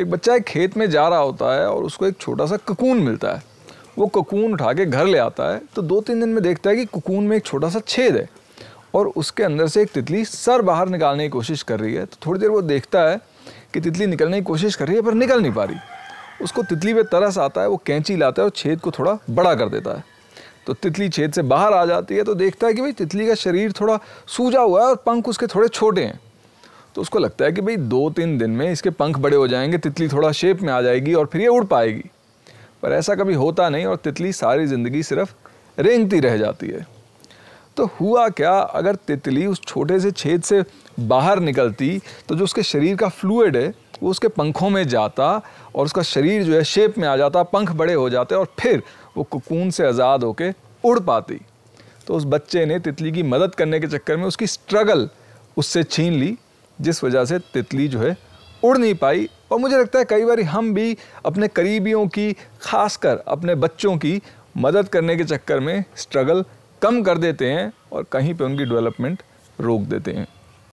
एक बच्चा एक खेत में जा रहा होता है और उसको एक छोटा सा ककून मिलता है वो ककून उठा के घर ले आता है तो दो तीन दिन में देखता है कि ककून में एक छोटा सा छेद है और उसके अंदर से एक तितली सर बाहर निकालने की कोशिश कर रही है तो थोड़ी देर वो देखता है कि तितली निकलने की कोशिश कर रही है पर निकल नहीं पा रही उसको तितली पे तरस आता है वो कैंची लाता है और छेद को थोड़ा बड़ा कर देता है तो तितली छेद से बाहर आ जाती है तो देखता है कि भाई तितली का शरीर थोड़ा सूजा हुआ है और पंख उसके थोड़े छोटे हैं तो उसको लगता है कि भाई दो तीन दिन में इसके पंख बड़े हो जाएंगे तितली थोड़ा शेप में आ जाएगी और फिर ये उड़ पाएगी पर ऐसा कभी होता नहीं और तितली सारी ज़िंदगी सिर्फ रेंगती रह जाती है तो हुआ क्या अगर तितली उस छोटे से छेद से बाहर निकलती तो जो उसके शरीर का फ्लूड है वो उसके पंखों में जाता और उसका शरीर जो है शेप में आ जाता पंख बड़े हो जाते और फिर वो कुकून से आज़ाद होकर उड़ पाती तो उस बच्चे ने तितली की मदद करने के चक्कर में उसकी स्ट्रगल उससे छीन ली जिस वजह से तितली जो है उड़ नहीं पाई और मुझे लगता है कई बार हम भी अपने करीबियों की खासकर अपने बच्चों की मदद करने के चक्कर में स्ट्रगल कम कर देते हैं और कहीं पे उनकी डेवलपमेंट रोक देते हैं